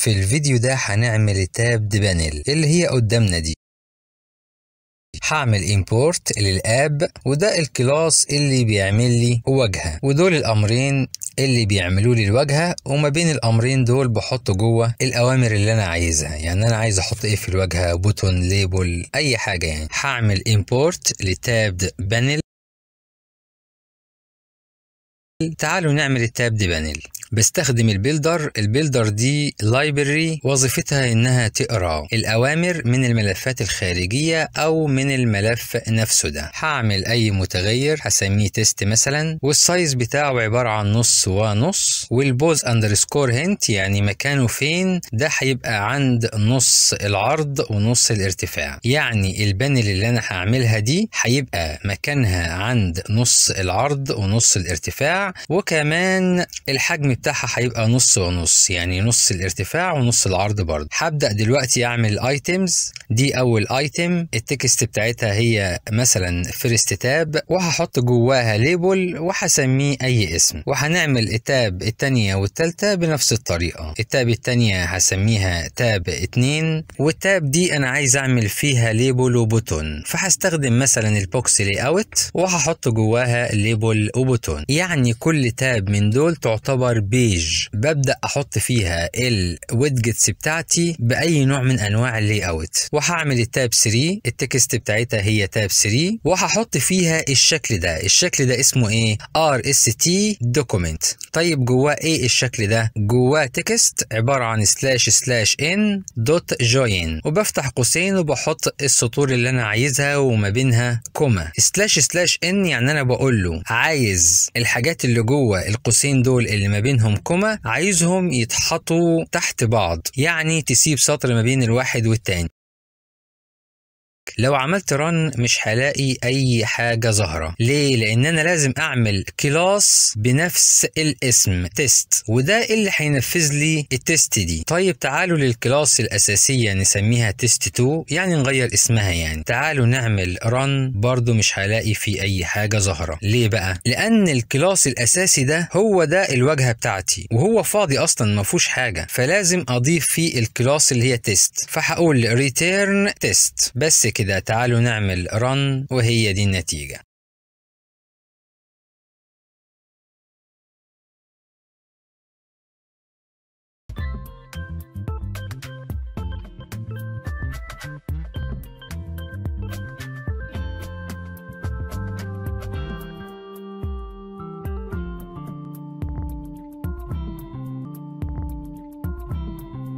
في الفيديو ده هنعمل تاب دبانل اللي هي قدامنا دي هعمل import للاب وده الكلاس اللي بيعمل لي واجهه ودول الامرين اللي بيعملوا لي الواجهه وما بين الامرين دول بحط جوه الاوامر اللي انا عايزها يعني انا عايز احط ايه في الواجهه بوتون ليبل اي حاجه يعني هعمل import لتاب بانل تعالوا نعمل التاب دي بانل بستخدم البيلدر البيلدر دي لايبرري وظيفتها انها تقرا الاوامر من الملفات الخارجيه او من الملف نفسه ده هعمل اي متغير هسميه تيست مثلا والسايز بتاعه عباره عن نص ونص والبوز اندرسكور هنت يعني مكانه فين ده هيبقى عند نص العرض ونص الارتفاع يعني البانل اللي انا هعملها دي هيبقى مكانها عند نص العرض ونص الارتفاع وكمان الحجم بتاعها هيبقى نص ونص يعني نص الارتفاع ونص العرض برضه هبدا دلوقتي اعمل ايتمز دي اول ايتم التكست بتاعتها هي مثلا فيرست تاب وهحط جواها ليبل وهسميه اي اسم وهنعمل التاب الثانيه والثالثه بنفس الطريقة التاب الثانيه هسميها تاب 2 والتاب دي انا عايز اعمل فيها ليبل وبوتون فهستخدم مثلا البوكس لي اوت وهحط جواها ليبل وبوتون يعني كل تاب من دول تعتبر بيج ببدأ أحط فيها الويدجتس بتاعتي بأي نوع من أنواع اللي أوت وهعمل التاب 3 التكست بتاعتها هي تاب 3 وهحط فيها الشكل ده الشكل ده اسمه إيه ار اس تي دوكيمنت طيب جواه إيه الشكل ده جواه تكست عبارة عن سلاش سلاش ان دوت جوين وبفتح قوسين وبحط السطور اللي أنا عايزها وما بينها كوما سلاش سلاش ان يعني أنا بقول له عايز الحاجات اللي جوه القوسين دول اللي ما بين بينهم كما عايزهم يتحطوا تحت بعض يعني تسيب سطر ما بين الواحد والتاني لو عملت ران مش هلاقي اي حاجه ظاهره ليه لان انا لازم اعمل كلاس بنفس الاسم تيست وده اللي هينفذ لي التيست دي طيب تعالوا للكلاس الاساسيه نسميها تيست 2 يعني نغير اسمها يعني تعالوا نعمل ران برضو مش هلاقي في اي حاجه ظاهره ليه بقى لان الكلاس الاساسي ده هو ده الواجهه بتاعتي وهو فاضي اصلا ما فيهوش حاجه فلازم اضيف فيه الكلاس اللي هي تيست فهقول ريتيرن تيست بس كده تعالوا نعمل رن وهي دي النتيجة